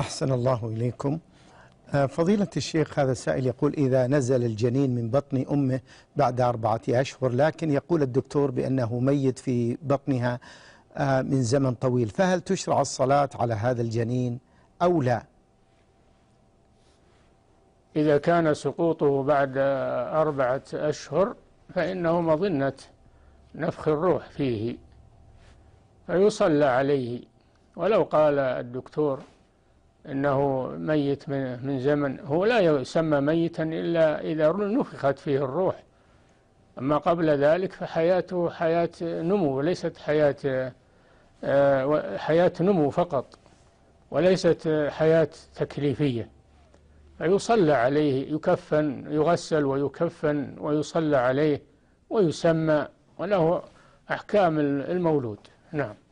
أحسن الله إليكم آه، فضيلة الشيخ هذا السائل يقول إذا نزل الجنين من بطن أمه بعد أربعة أشهر لكن يقول الدكتور بأنه ميت في بطنها آه، من زمن طويل فهل تشرع الصلاة على هذا الجنين أو لا إذا كان سقوطه بعد أربعة أشهر فإنه مظنة نفخ الروح فيه فيصلى عليه ولو قال الدكتور أنه ميت من, من زمن هو لا يسمى ميتا إلا إذا نفخت فيه الروح أما قبل ذلك فحياته حياة نمو وليست حياة آه، حياة نمو فقط وليست حياة تكليفية فيصلى عليه يكفن يغسل ويكفن ويصلى عليه ويسمى وله أحكام المولود نعم